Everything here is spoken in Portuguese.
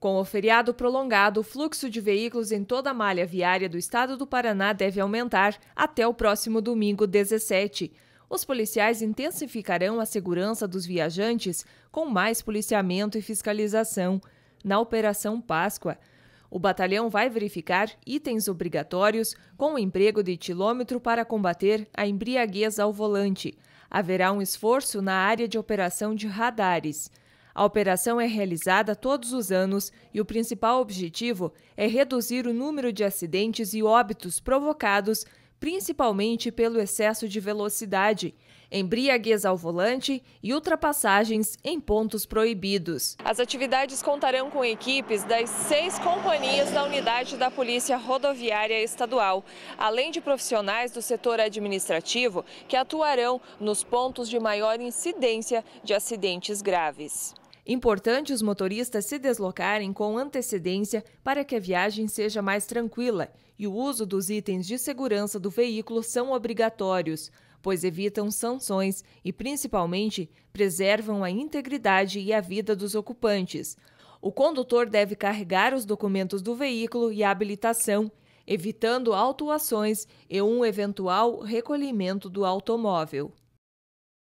Com o feriado prolongado, o fluxo de veículos em toda a malha viária do estado do Paraná deve aumentar até o próximo domingo 17. Os policiais intensificarão a segurança dos viajantes com mais policiamento e fiscalização. Na Operação Páscoa, o batalhão vai verificar itens obrigatórios com o emprego de tilômetro para combater a embriaguez ao volante. Haverá um esforço na área de operação de radares. A operação é realizada todos os anos e o principal objetivo é reduzir o número de acidentes e óbitos provocados principalmente pelo excesso de velocidade, embriaguez ao volante e ultrapassagens em pontos proibidos. As atividades contarão com equipes das seis companhias da unidade da Polícia Rodoviária Estadual, além de profissionais do setor administrativo que atuarão nos pontos de maior incidência de acidentes graves. Importante os motoristas se deslocarem com antecedência para que a viagem seja mais tranquila e o uso dos itens de segurança do veículo são obrigatórios, pois evitam sanções e, principalmente, preservam a integridade e a vida dos ocupantes. O condutor deve carregar os documentos do veículo e a habilitação, evitando autuações e um eventual recolhimento do automóvel.